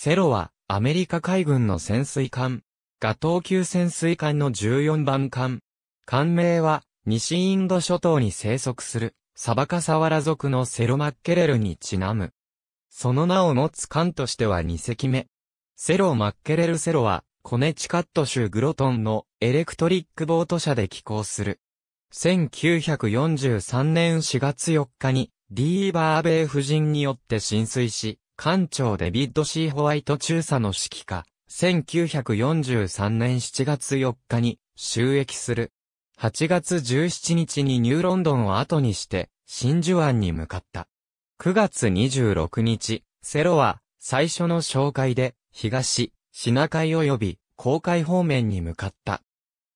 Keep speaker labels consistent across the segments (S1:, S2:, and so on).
S1: セロは、アメリカ海軍の潜水艦。ガトー級潜水艦の14番艦。艦名は、西インド諸島に生息する、サバカサワラ族のセロマッケレルにちなむ。その名を持つ艦としては2隻目。セロマッケレルセロは、コネチカット州グロトンのエレクトリックボート社で寄港する。1943年4月4日に、リーバー米夫人によって浸水し、艦長デビッド・シー・ホワイト中佐の指揮下、1943年7月4日に収益する。8月17日にニューロンドンを後にして、真珠湾に向かった。9月26日、セロは最初の紹介で、東、シナ海及び、公海方面に向かった。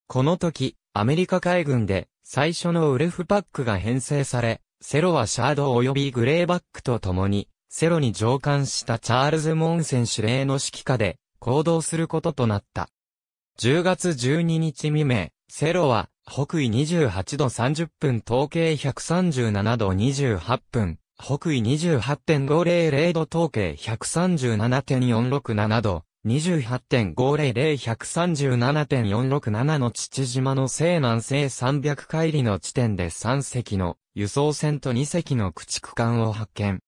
S1: この時、アメリカ海軍で最初のウルフパックが編成され、セロはシャード及びグレーバックと共にセロに上官したチャールズ・モンセン司令の指揮下で行動することとなった。10月12日未明、セロは北緯28度30分統計137度28分、北緯28.500度統計137.467度、28.500137.467の父島の西南西300海里の地点で3隻の輸送船と2隻の駆逐艦を発見。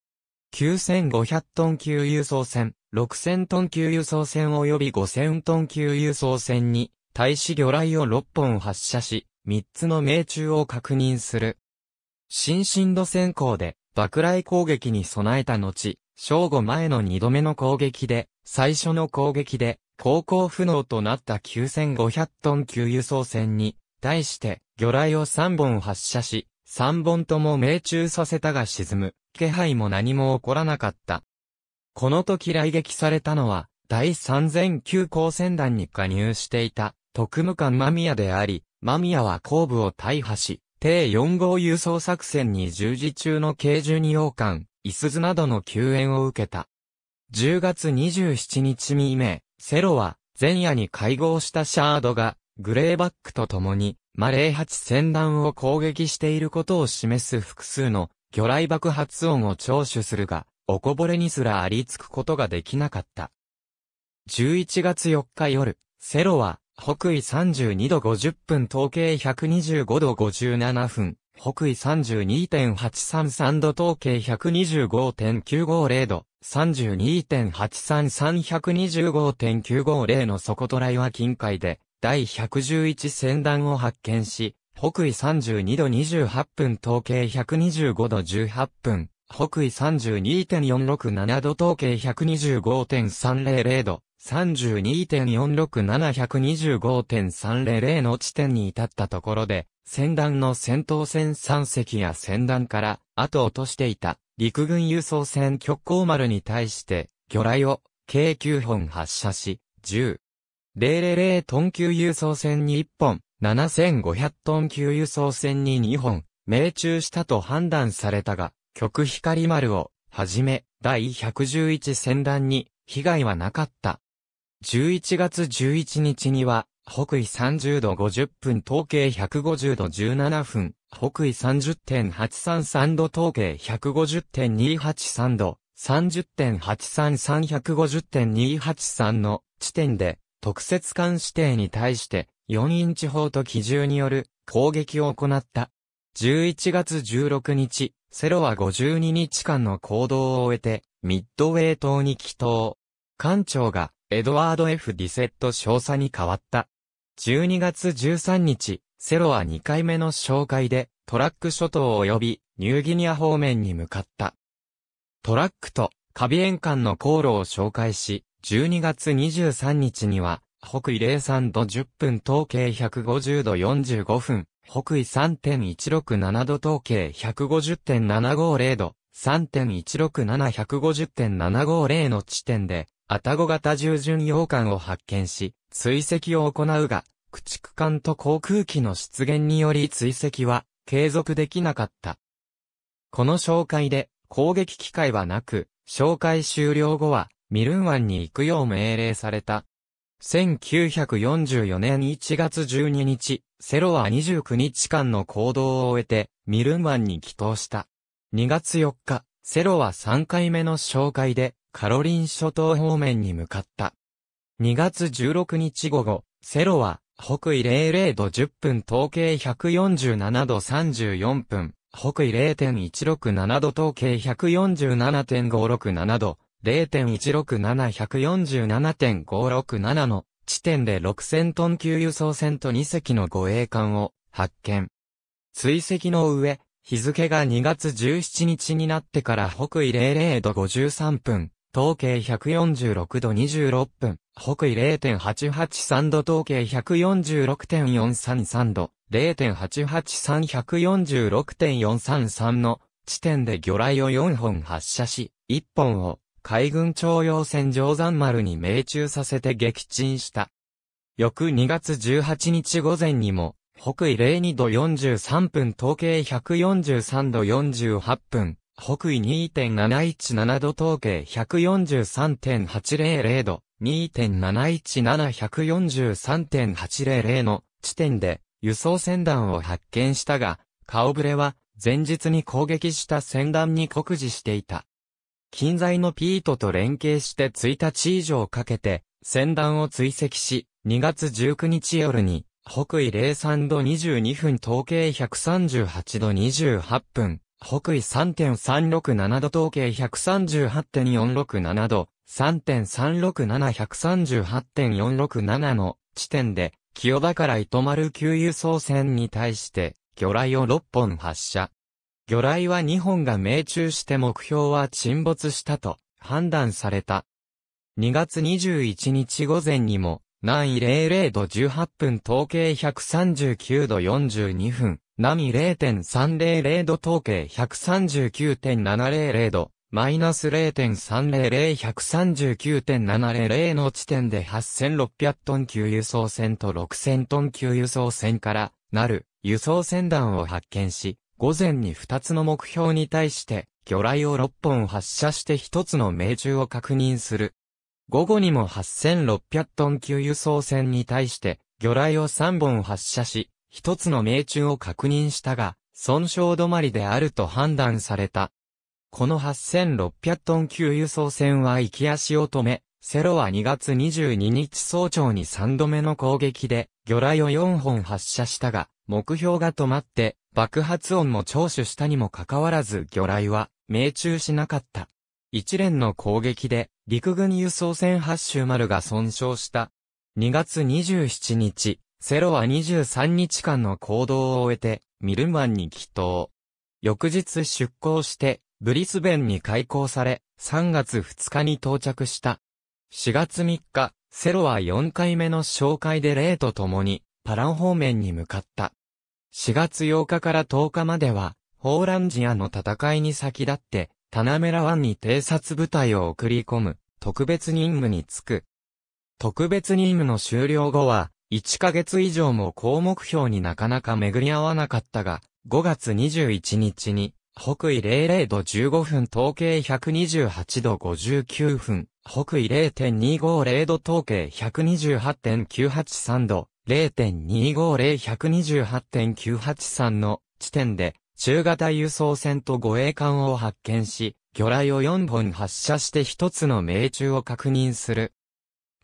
S1: 9500トン級輸送船、6000トン級輸送船及び5000トン級輸送船に、対し魚雷を6本発射し、3つの命中を確認する。新進路先行で、爆雷攻撃に備えた後、正午前の2度目の攻撃で、最初の攻撃で、航行不能となった9500トン級輸送船に、対して、魚雷を3本発射し、3本とも命中させたが沈む。気配も何も起こらなかった。この時来撃されたのは、第3009光線団に加入していた、特務官間宮であり、間宮は後部を大破し、定4号輸送作戦に従事中の軽1二王冠、イスズなどの救援を受けた。10月27日未明、セロは、前夜に会合したシャードが、グレーバックと共に、マレー8戦団を攻撃していることを示す複数の魚雷爆発音を聴取するが、おこぼれにすらありつくことができなかった。11月4日夜、セロは、北緯32度50分統計125度57分、北緯32.833度統計125.950度、32.83325.950 1の底トライは近海で、第111戦団を発見し、北緯32度28分統計125度18分、北緯32.467度統計125.300度、32.467125.300の地点に至ったところで、戦団の戦闘船3隻や戦団から後を落としていた陸軍輸送船極光丸に対して魚雷を計9本発射し、10。000トン級輸送船に1本、7500トン級輸送船に2本、命中したと判断されたが、極光丸を、はじめ、第111船団に、被害はなかった。11月11日には、北緯30度50分統計150度17分、北緯30.833度統計150.283度、30.833、150.283の地点で、特設艦指定に対して、4インチ砲と機銃による攻撃を行った。11月16日、セロは52日間の行動を終えて、ミッドウェイ島に帰島。艦長が、エドワード・ F・ ディセット少佐に変わった。12月13日、セロは2回目の紹介で、トラック諸島及び、ニューギニア方面に向かった。トラックと、カビエン間の航路を紹介し、12月23日には、北緯03度10分統計150度45分、北緯3.167度統計150.750度、3.167150.750の地点で、アタゴ型従順洋艦を発見し、追跡を行うが、駆逐艦と航空機の出現により追跡は継続できなかった。この紹介で攻撃機会はなく、紹介終了後はミルン湾に行くよう命令された。1944年1月12日、セロは29日間の行動を終えて、ミルン湾に帰投した。2月4日、セロは3回目の紹介で、カロリン諸島方面に向かった。2月16日午後、セロは、北緯00度10分統計147度34分、北緯0.167度統計147.567度、0.167147.567の地点で6000トン級輸送船と2隻の護衛艦を発見。追跡の上、日付が2月17日になってから北緯00度53分、統計146度26分、北緯0.883度統計146.433度、0.883146.433の地点で魚雷を4本発射し、1本を海軍徴用船上山丸に命中させて撃沈した。翌2月18日午前にも、北緯02度43分統計143度48分、北緯2.717度統計143.800度、2.717143.800の地点で輸送船団を発見したが、顔ぶれは前日に攻撃した船団に酷似していた。近在のピートと連携して1日以上かけて、船団を追跡し、2月19日夜に、北緯03度22分統計138度28分、北緯3.367度統計138.467度、3.367138.467の地点で、清田から糸丸給油送船に対して、魚雷を6本発射。魚雷は2本が命中して目標は沈没したと判断された。2月21日午前にも、南緯00度18分統計139度42分、南緯0.300度統計139.700度、マイナス0.300139.700の地点で8600トン級輸送船と6000トン級輸送船からなる輸送船団を発見し、午前に2つの目標に対して、魚雷を6本発射して1つの命中を確認する。午後にも8600トン級輸送船に対して、魚雷を3本発射し、1つの命中を確認したが、損傷止まりであると判断された。この8600トン級輸送船は行き足を止め、セロは2月22日早朝に3度目の攻撃で、魚雷を4本発射したが、目標が止まって、爆発音も聴取したにもかかわらず魚雷は命中しなかった。一連の攻撃で陸軍輸送船発州丸が損傷した。2月27日、セロは23日間の行動を終えてミルマンに帰島。翌日出港してブリスベンに開港され3月2日に到着した。4月3日、セロは4回目の紹介で霊と共にパラン方面に向かった。4月8日から10日までは、ホーランジアの戦いに先立って、タナメラ湾に偵察部隊を送り込む、特別任務に就く。特別任務の終了後は、1ヶ月以上も高目標になかなか巡り合わなかったが、5月21日に、北緯00度15分統計128度59分、北緯0.250度統計128.983度、0.250128.983の地点で中型輸送船と護衛艦を発見し、魚雷を4本発射して一つの命中を確認する。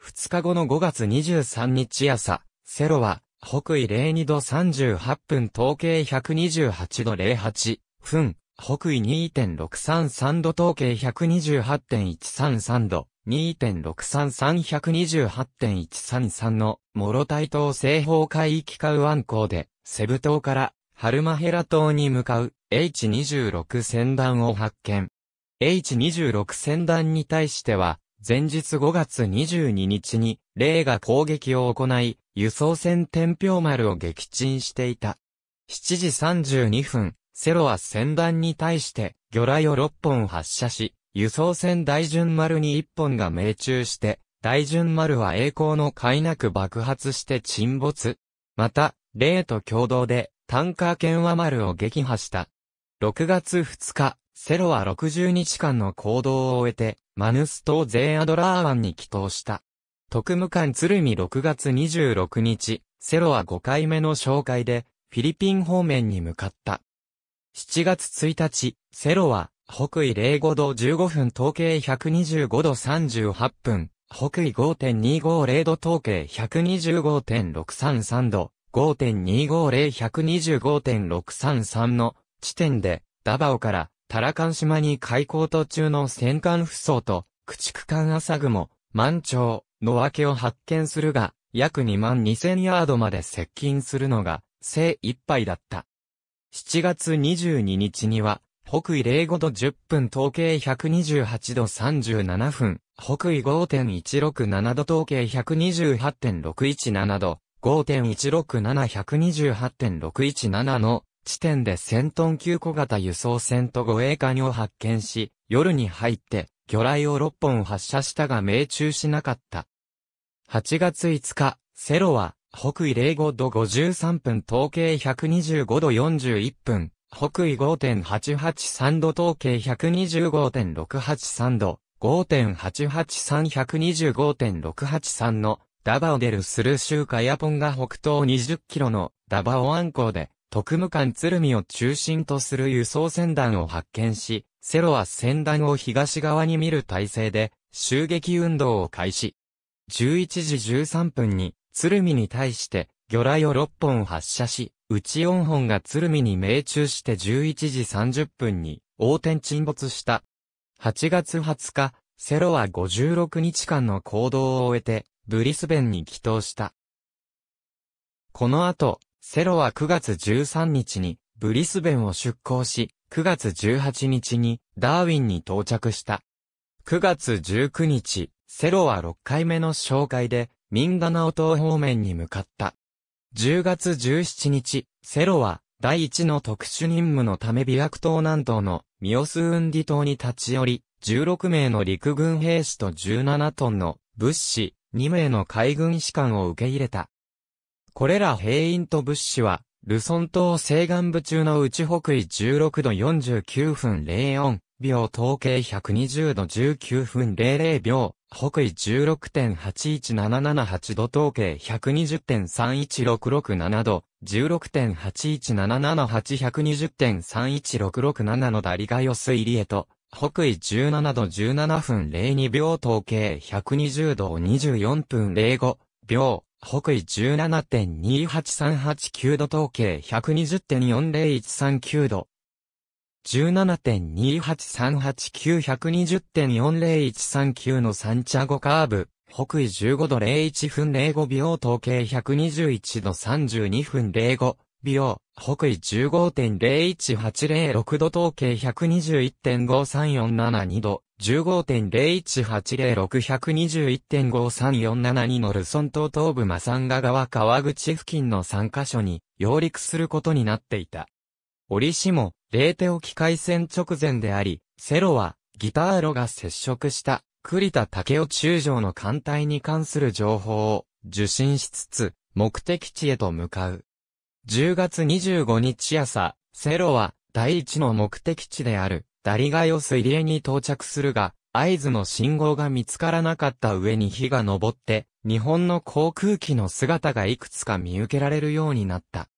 S1: 2日後の5月23日朝、セロは北緯02度38分統計128度08分、北緯2.633度統計128.133度、2.633128.133の、諸台島西方海域カウアン港で、セブ島からハルマヘラ島に向かう H26 船団を発見。H26 船団に対しては、前日5月22日に、霊が攻撃を行い、輸送船天平丸を撃沈していた。7時32分、セロは船団に対して、魚雷を6本発射し、輸送船大順丸に1本が命中して、大順丸は栄光の斐なく爆発して沈没。また、霊と共同で、タンカー剣は丸を撃破した。6月2日、セロは60日間の行動を終えて、マヌス島ゼーアドラー湾に帰島した。特務官鶴見6月26日、セロは5回目の紹介で、フィリピン方面に向かった。7月1日、セロは、北緯05度15分統計125度38分、北緯5.250度統計125.633度、5.250125.633の地点で、ダバオからタラカン島に開港途中の戦艦不装と、駆逐艦朝雲、満潮のけを発見するが、約2万2000ヤードまで接近するのが、精一杯だった。7月22日には、北緯05度10分統計128度37分、北緯5.167度統計128.617度、5.167128.617の地点で1000トン級小型輸送船と護衛艦を発見し、夜に入って魚雷を6本発射したが命中しなかった。8月5日、セロは北緯05度53分、統計125度41分、北緯5.883度、統計125.683度、5.883125.683のダバオデルスルー州カヤポンが北東20キロのダバオ湾港で特務艦鶴見を中心とする輸送船団を発見し、セロは船団を東側に見る体制で襲撃運動を開始。11時13分に鶴見に対して、魚雷を6本発射し、うち4本が鶴見に命中して11時30分に、横転沈没した。8月20日、セロは56日間の行動を終えて、ブリスベンに帰投した。この後、セロは9月13日に、ブリスベンを出港し、9月18日に、ダーウィンに到着した。9月19日、セロは6回目の紹介で、ミンダナオ島方面に向かった。10月17日、セロは、第1の特殊任務のため美薬島南東のミオスウンディ島に立ち寄り、16名の陸軍兵士と17トンの物資、2名の海軍士官を受け入れた。これら兵員と物資は、ルソン島西岸部中の内北緯16度49分04秒統計120度19分00秒北緯16.81778度統計120.31667度、16.81778-120.31667のダリガヨス入りへと、北緯17度17分02秒統計120度24分05秒、北緯17.28389度統計120.40139度、17.2838920.40139のサンチャゴカーブ、北緯15度01分05秒統計121度32分05秒、北緯15.01806度統計121.53472度、15.0180612.53472のルソン島東部マサンガ川川口付近の3カ所に、揚陸することになっていた。折しも、レーテ沖海戦直前であり、セロは、ギターロが接触した、栗田武雄中将の艦隊に関する情報を受信しつつ、目的地へと向かう。10月25日朝、セロは、第一の目的地である、ダリガヨス入江に到着するが、合図の信号が見つからなかった上に火が昇って、日本の航空機の姿がいくつか見受けられるようになった。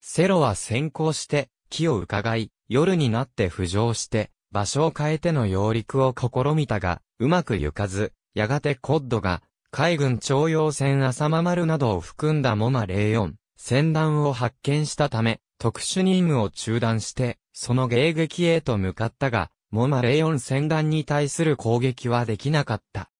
S1: セロは先行して、木を伺い、夜になって浮上して、場所を変えての揚陸を試みたが、うまく行かず、やがてコッドが、海軍徴用船浅間丸などを含んだモマ04、船団を発見したため、特殊任務を中断して、その迎撃へと向かったが、モマ04船団に対する攻撃はできなかった。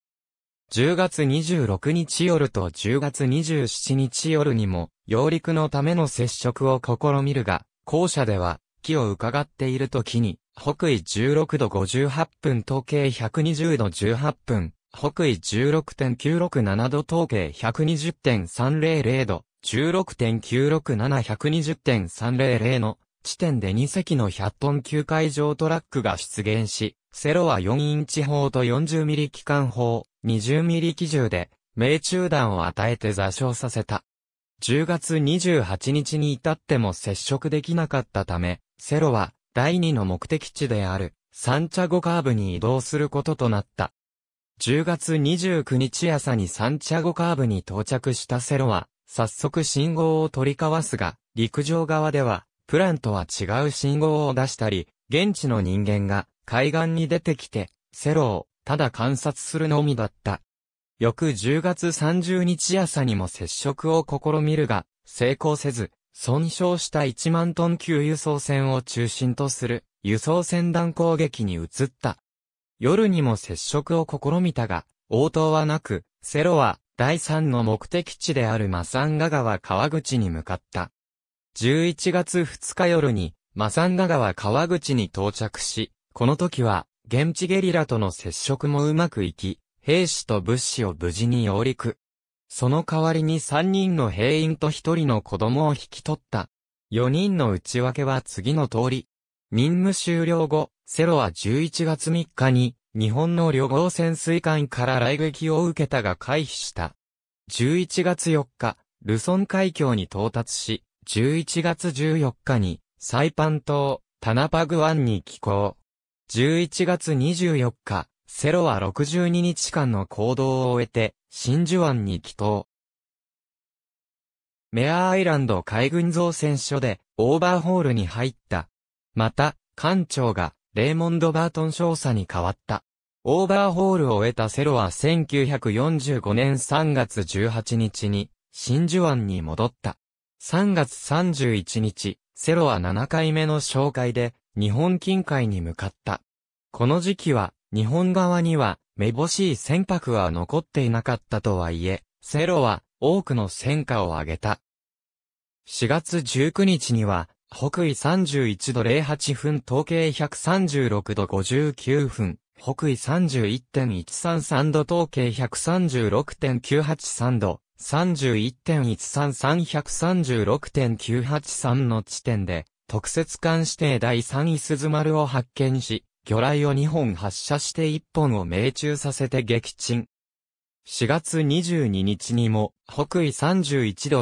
S1: 10月26日夜と10月27日夜にも、揚陸のための接触を試みるが、校舎では、木を伺っている時に、北緯16度58分東経120度18分、北緯16.967度東経120.300度、16.967120.300の地点で2隻の100トン級海上トラックが出現し、セロは4インチ砲と40ミリ機関砲、20ミリ機銃で、命中弾を与えて座礁させた。10月28日に至っても接触できなかったため、セロは第2の目的地であるサンチャゴカーブに移動することとなった。10月29日朝にサンチャゴカーブに到着したセロは、早速信号を取り交わすが、陸上側では、プランとは違う信号を出したり、現地の人間が海岸に出てきて、セロをただ観察するのみだった。翌10月30日朝にも接触を試みるが、成功せず、損傷した1万トン級輸送船を中心とする輸送船団攻撃に移った。夜にも接触を試みたが、応答はなく、セロは第3の目的地であるマサンガ川川口に向かった。11月2日夜にマサンガ川川口に到着し、この時は現地ゲリラとの接触もうまくいき、兵士と物資を無事に揚陸。その代わりに3人の兵員と1人の子供を引き取った。4人の内訳は次の通り。任務終了後、セロは11月3日に、日本の旅行潜水艦から来撃を受けたが回避した。11月4日、ルソン海峡に到達し、11月14日に、サイパン島、タナパグ湾に寄港。11月24日、セロは62日間の行動を終えて、真珠湾に帰島。メアアイランド海軍造船所で、オーバーホールに入った。また、艦長が、レーモンド・バートン少佐に変わった。オーバーホールを終えたセロは1945年3月18日に、真珠湾に戻った。3月31日、セロは7回目の紹介で、日本近海に向かった。この時期は、日本側には、めぼしい船舶は残っていなかったとはいえ、セロは多くの戦果を挙げた。4月19日には、北緯31度08分統計136度59分、北緯31.133度統計136.983度、31.133136.983の地点で、特設艦指定第3位鈴丸を発見し、魚雷を2本発射して1本を命中させて撃沈。4月22日にも、北緯31度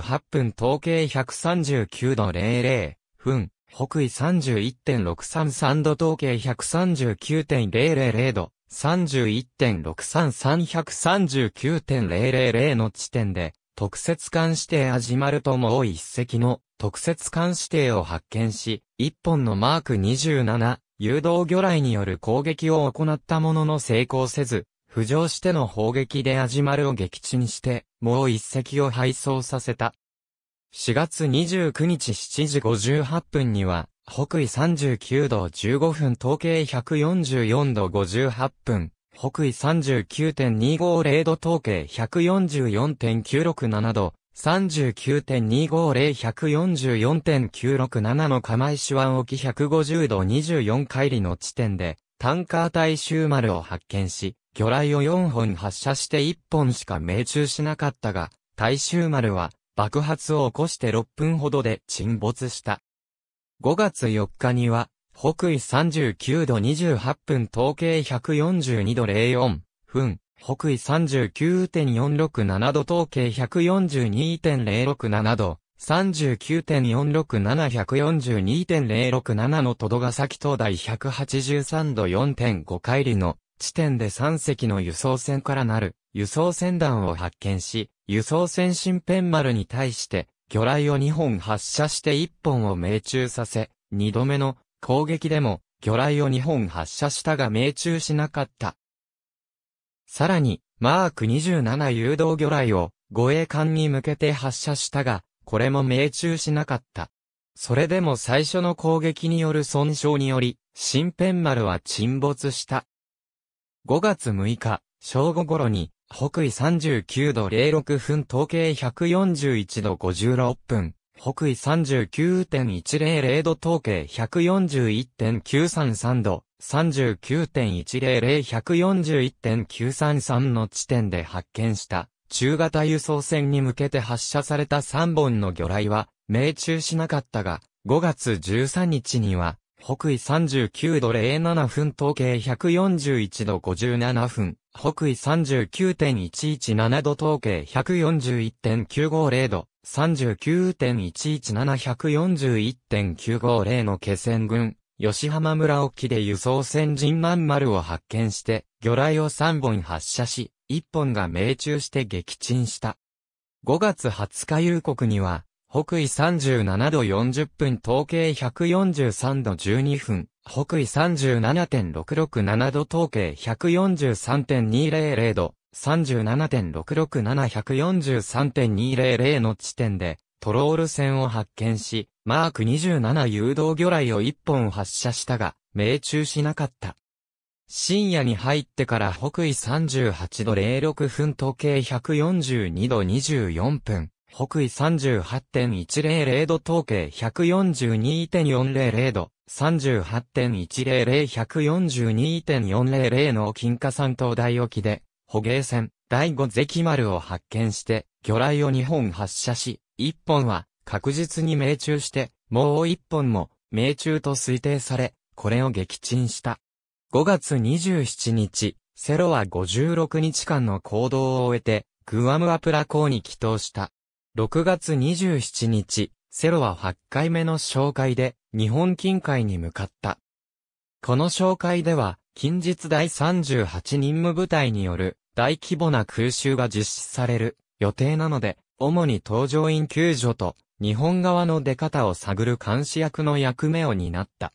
S1: 38分統計139度00分、北緯31.633度統計139.000度、31.633139.000の地点で、特設艦指定始まるともう一隻の特設艦指定を発見し、1本のマーク27、誘導魚雷による攻撃を行ったものの成功せず、浮上しての砲撃で味丸を撃沈して、もう一隻を敗走させた。4月29日7時58分には、北緯39度15分統計144度58分、北緯39.250度統計144.967度、39.25014.967の釜石湾沖150度24海里の地点で、タンカー大衆丸を発見し、魚雷を4本発射して1本しか命中しなかったが、大衆丸は爆発を起こして6分ほどで沈没した。5月4日には、北緯39度28分統計142度04分、北緯39.467度、統計142.067度、39.467142.067の戸戸ヶ崎東大183度4.5海里の地点で3隻の輸送船からなる輸送船団を発見し、輸送船新ン丸に対して魚雷を2本発射して1本を命中させ、2度目の攻撃でも魚雷を2本発射したが命中しなかった。さらに、マーク27誘導魚雷を護衛艦に向けて発射したが、これも命中しなかった。それでも最初の攻撃による損傷により、新編丸は沈没した。5月6日、正午頃に、北緯39度06分統計141度56分、北緯39.100度統計141.933度、3 9 1 0 0 1 4 1 9 3 3の地点で発見した中型輸送船に向けて発射された3本の魚雷は命中しなかったが、5月13日には北緯39度07分統計141度57分、北緯39.117度統計141.950度、39.117141.950の気仙群、吉浜村沖で輸送船ま万丸を発見して、魚雷を3本発射し、1本が命中して撃沈した。5月20日夕刻には、北緯37度40分統計143度12分、北緯37.667度統計143.200度、3 7 6 6 7 1 4 3 2 0 0の地点で、トロール船を発見し、マーク27誘導魚雷を1本発射したが、命中しなかった。深夜に入ってから北緯38度06分時計142度24分、北緯38.100度統計142.400度、38.100-142.400の金華山島大沖で、捕鯨船、第五関丸を発見して、魚雷を2本発射し、一本は確実に命中して、もう一本も命中と推定され、これを撃沈した。5月27日、セロは56日間の行動を終えて、グアムアプラ港に帰投した。6月27日、セロは8回目の紹介で、日本近海に向かった。この紹介では、近日第38任務部隊による大規模な空襲が実施される予定なので、主に搭乗員救助と、日本側の出方を探る監視役の役目を担った。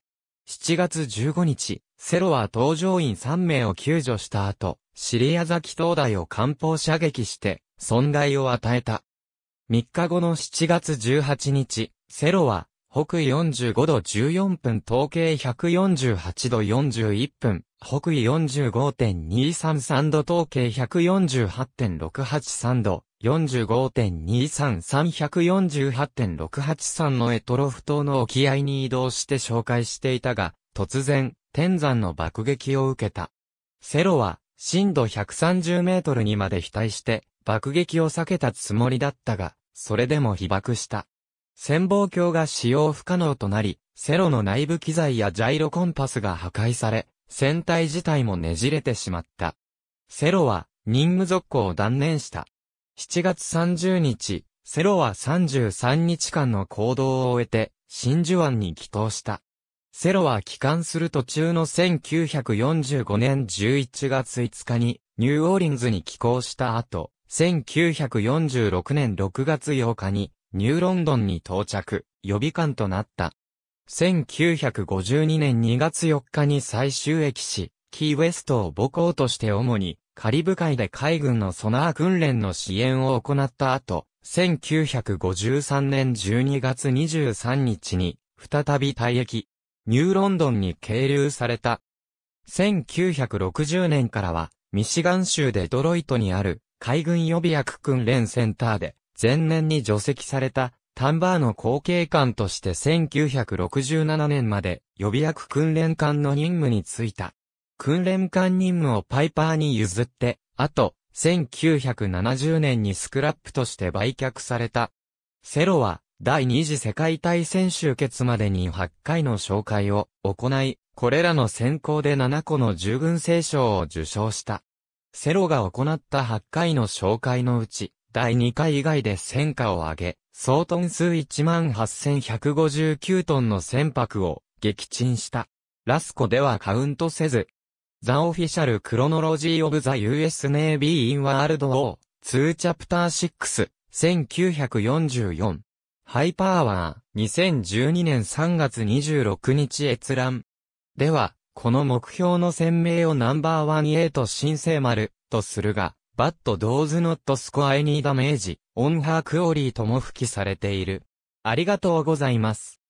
S1: 7月15日、セロは搭乗員3名を救助した後、シリア崎灯台を艦砲射撃して、損害を与えた。3日後の7月18日、セロは、北45度14分統計148度41分、北緯45.233度統計148.683度、45.23348.683のエトロフ島の沖合に移動して紹介していたが、突然、天山の爆撃を受けた。セロは、震度130メートルにまで飛対して、爆撃を避けたつもりだったが、それでも被爆した。潜望鏡が使用不可能となり、セロの内部機材やジャイロコンパスが破壊され、船体自体もねじれてしまった。セロは、任務続行を断念した。7月30日、セロは33日間の行動を終えて、真珠湾に帰投した。セロは帰還する途中の1945年11月5日に、ニューオーリンズに帰港した後、1946年6月8日に、ニューロンドンに到着、予備官となった。1952年2月4日に最終駅し、キーウェストを母校として主にカリブ海で海軍のソナー訓練の支援を行った後、1953年12月23日に、再び退役、ニューロンドンに係留された。1960年からは、ミシガン州でドロイトにある海軍予備役訓練センターで、前年に除籍されたタンバーの後継官として1967年まで予備役訓練官の任務に就いた。訓練艦任務をパイパーに譲って、あと、1970年にスクラップとして売却された。セロは、第二次世界大戦終結までに8回の紹介を行い、これらの選考で7個の従軍聖賞を受賞した。セロが行った8回の紹介のうち、第2回以外で戦果を上げ、総トン数18,159トンの船舶を撃沈した。ラスコではカウントせず、The Official Chronology of the US Navy in World War 2 Chapter 6 1944ハイパーワー2012年3月26日閲覧では、この目標の鮮明をナンバーワン A と新生丸とするが、バットーズノットスコアエニーダメージ、オンハークオリーとも付記されている。ありがとうございます。